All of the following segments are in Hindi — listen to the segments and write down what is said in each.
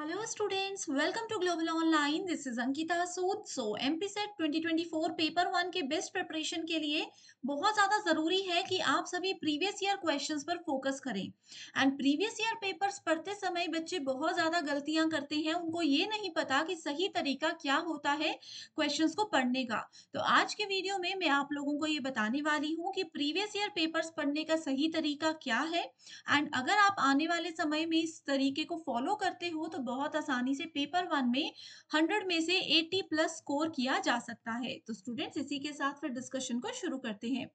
Hello students, welcome to Global Online. This is Ankita Sood. So SET 2024 paper one के बेस्ट प्रिपरेशन के लिए बहुत ज़्यादा ज़रूरी है कि आप सभी प्रीवियस ईयर क्वेश्चंस पर फोकस करें एंड प्रीवियस ईयर पेपर्स पढ़ते समय बच्चे बहुत ज़्यादा गलतियां करते हैं उनको ये नहीं पता कि सही तरीका क्या होता है क्वेश्चन को पढ़ने का तो आज के वीडियो में मैं आप लोगों को ये बताने वाली हूँ कि प्रीवियस ईयर पेपर्स पढ़ने का सही तरीका क्या है एंड अगर आप आने वाले समय में इस तरीके को फॉलो करते हो तो बहुत आसानी से पेपर वन में हंड्रेड में से एट्टी प्लस स्कोर किया जा सकता है तो स्टूडेंट्स इसी के साथ फिर डिस्कशन को शुरू करते हैं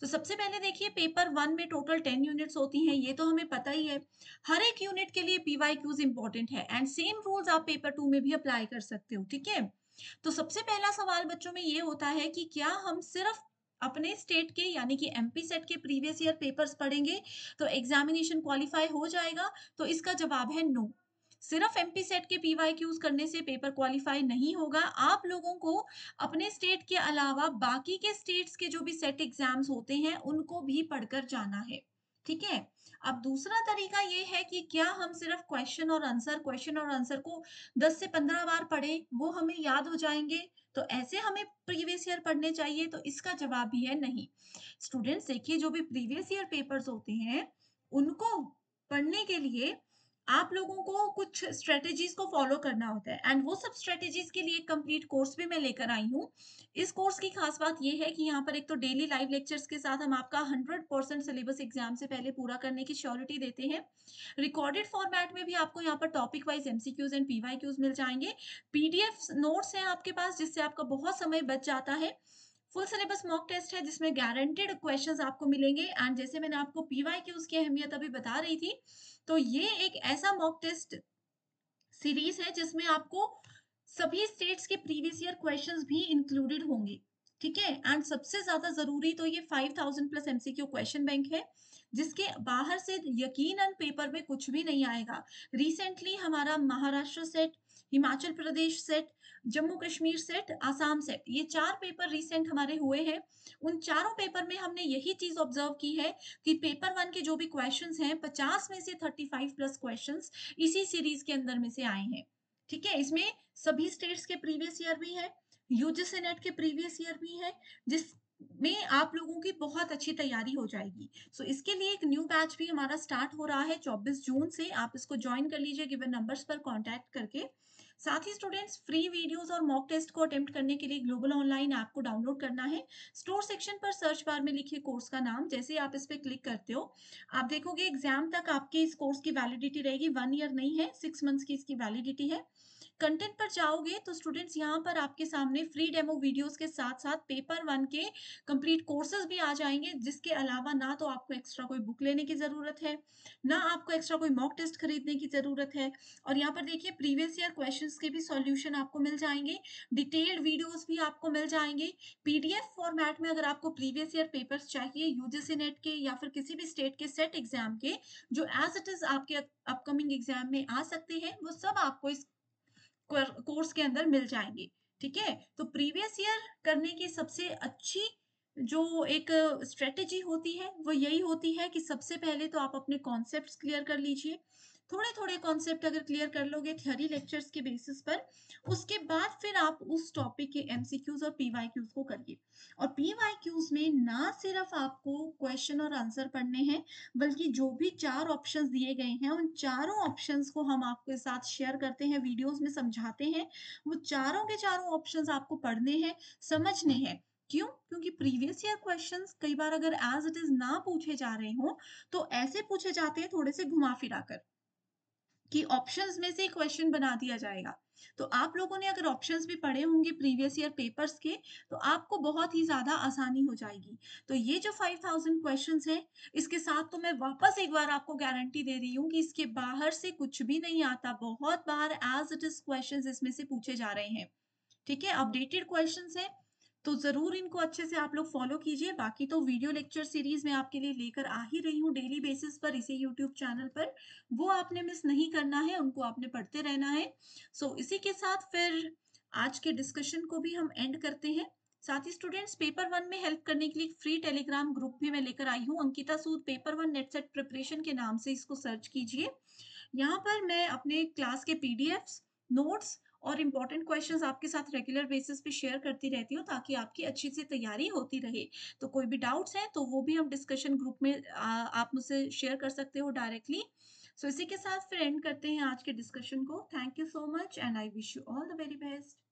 तो सबसे पहले देखिए पेपर वन में टोटल टेन यूनिट्स होती हैं ये तो हमें पता ही है हर एक यूनिट के लिए पीवाई क्यूज इंपॉर्टेंट है एंड सेम रूल्स आप पेपर टू में भी अप्लाई कर सकते हो ठीक है तो सबसे पहला सवाल बच्चों में ये होता है कि क्या हम सिर्फ अपने स्टेट के यानी कि एमपी सेट के प्रीवियस ईयर पेपर्स पढ़ेंगे तो एग्जामिनेशन क्वालिफाई हो जाएगा तो इसका जवाब है नो सिर्फ एम पी सेट के पी वाई क्यूज करने से पेपर क्वालिफाई नहीं होगा आप लोगों को अपने स्टेट के अलावा बाकी के स्टेट्स के जो भी सेट एग्जाम्स होते हैं उनको भी पढ़कर जाना है ठीक है अब दूसरा तरीका ये है कि क्या हम सिर्फ क्वेश्चन और आंसर क्वेश्चन और आंसर को 10 से 15 बार पढ़े वो हमें याद हो जाएंगे तो ऐसे हमें प्रीवियस ईयर पढ़ने चाहिए तो इसका जवाब भी है नहीं स्टूडेंट्स देखिए जो भी प्रीवियस ईयर पेपर्स होते हैं उनको पढ़ने के लिए आप लोगों को कुछ स्ट्रेटेजीज को फॉलो करना होता है एंड वो सब स्ट्रेटेजीज के लिए कंप्लीट कोर्स भी मैं लेकर आई हूँ इस कोर्स की खास बात ये है कि यहाँ पर एक तो डेली लाइव लेक्चर्स के साथ हम आपका 100 परसेंट सिलेबस एग्जाम से पहले पूरा करने की श्योरिटी देते हैं रिकॉर्डेड फॉर्मेट में भी आपको यहाँ पर topic wise M and P मिल जाएंगे पीडीएफ नोट्स हैं आपके पास जिससे आपका बहुत समय बच जाता है फुल सिलेबस मॉक टेस्ट है जिसमें गारंटेड क्वेश्चंस आपको मिलेंगे एंड जैसे मैंने आपको पीवाई की उसकी अहमियत अभी बता रही थी तो ये एक ऐसा मॉक टेस्ट सीरीज है जिसमें आपको सभी स्टेट्स के प्रीवियस ईयर क्वेश्चंस भी इंक्लूडेड होंगे ठीक है एंड सबसे ज्यादा जरूरी तो ये 5000 प्लस एमसीक्यू क्वेश्चन बैंक है जिसके बाहर से यकीनन पेपर में कुछ भी नहीं आएगा रिसेंटली हमारा Maharashtra SET Himachal Pradesh SET Jammu Kashmir SET Assam SET ये चार पेपर रिसेंट हमारे हुए हैं उन चारों पेपर में हमने यही चीज ऑब्जर्व की है कि पेपर वन के जो भी क्वेश्चन हैं पचास में से थर्टी फाइव प्लस क्वेश्चन इसी सीरीज के अंदर में से आए हैं ठीक है इसमें सभी स्टेट्स के प्रीवियस ईयर भी है यूजीसी नेट के प्रीवियस ईयर भी है जिस में आप लोगों की बहुत अच्छी तैयारी हो जाएगी सो so, इसके लिए एक न्यू बैच भी हमारा स्टार्ट हो रहा है 24 जून से आप इसको ज्वाइन कर लीजिए गिवन नंबर्स पर कांटेक्ट करके साथ ही स्टूडेंट्स फ्री वीडियोस और मॉक टेस्ट को अटेम्प्ट करने के लिए ग्लोबल ऑनलाइन ऐप को डाउनलोड करना है स्टोर सेक्शन पर सर्च बार में लिखिए कोर्स का नाम जैसे आप इस पर क्लिक करते हो आप देखोगे एग्जाम तक आपके इस कोर्स की वैलिडिटी रहेगी वन ईयर नहीं है सिक्स मंथ्स की इसकी वैलिडिटी है कंटेंट पर जाओगे तो स्टूडेंट्स यहाँ पर आपके सामने फ्री डेमो वीडियोस के साथ साथ पेपर वन के कंप्लीट कोर्सेज भी आ जाएंगे जिसके अलावा ना तो आपको एक्स्ट्रा कोई बुक लेने की ज़रूरत है ना आपको एक्स्ट्रा कोई मॉक टेस्ट खरीदने की ज़रूरत है और यहाँ पर देखिए प्रीवियस ईयर क्वेश्चन क्वेश्चंस के भी सॉल्यूशन आपको मिल जाएंगे डिटेल्ड वीडियोस भी आपको मिल जाएंगे पीडीएफ फॉर्मेट में अगर आपको प्रीवियस ईयर पेपर्स चाहिए यूजीसी नेट के या फिर किसी भी स्टेट के सेट एग्जाम के जो एज इट इज आपके अपकमिंग एग्जाम में आ सकते हैं वो सब आपको इस कोर्स के अंदर मिल जाएंगे ठीक है तो प्रीवियस ईयर करने की सबसे अच्छी जो एक स्ट्रेटेजी होती है वो यही होती है कि सबसे पहले तो आप अपने कॉन्सेप्ट क्लियर कर लीजिए थोड़े थोड़े कॉन्सेप्ट अगर क्लियर कर लोगे थियरी लेक्चर्स के बेसिस पर उसके बाद फिर आप उस टॉपिक के एमसीक्यूज और पीवाईक्यूज को करिए और पीवाईक्यूज में ना सिर्फ आपको क्वेश्चन और आंसर पढ़ने हैं बल्कि जो भी चार ऑप्शंस दिए गए हैं उन चारों ऑप्शंस को हम आपके साथ शेयर करते हैं वीडियोज में समझाते हैं वो चारों के चारों ऑप्शन आपको पढ़ने हैं समझने हैं क्यों क्योंकि प्रीवियस ईयर क्वेश्चंस कई बार अगर एज इट इज ना पूछे जा रहे हो तो ऐसे पूछे जाते हैं थोड़े से घुमा फिरा कर कि ऑप्शंस में से क्वेश्चन बना दिया जाएगा तो आप लोगों ने अगर ऑप्शंस भी पढ़े होंगे प्रीवियस ईयर पेपर्स के तो आपको बहुत ही ज्यादा आसानी हो जाएगी तो ये जो 5000 क्वेश्चंस हैं इसके साथ तो मैं वापस एक बार आपको गारंटी दे रही हूँ कि इसके बाहर से कुछ भी नहीं आता बहुत बार एज इट इज क्वेश्चन इसमें से पूछे जा रहे हैं ठीक है अपडेटेड क्वेश्चन है तो जरूर इनको अच्छे से आप लोग फॉलो कीजिए बाकी तो वीडियो लेक्चर सीरीज में आपके लिए लेकर आ ही रही हूँ डेली बेसिस पर इसी यूट्यूब चैनल पर वो आपने मिस नहीं करना है उनको आपने पढ़ते रहना है सो so, इसी के साथ फिर आज के डिस्कशन को भी हम एंड करते हैं साथ ही स्टूडेंट्स पेपर वन में हेल्प करने के लिए फ्री टेलीग्राम ग्रुप भी मैं लेकर आई हूँ Ankita Sood paper one NET SET preparation के नाम से इसको सर्च कीजिए यहाँ पर मैं अपने क्लास के पीडीएफ्स नोट्स और इम्पॉर्टेंट क्वेश्चंस आपके साथ रेगुलर बेसिस पे शेयर करती रहती हूँ ताकि आपकी अच्छी से तैयारी होती रहे तो कोई भी डाउट्स हैं तो वो भी हम डिस्कशन ग्रुप में आ, आप मुझसे शेयर कर सकते हो डायरेक्टली सो so, इसी के साथ फिर एंड करते हैं आज के डिस्कशन को thank you so much and I wish you all the very best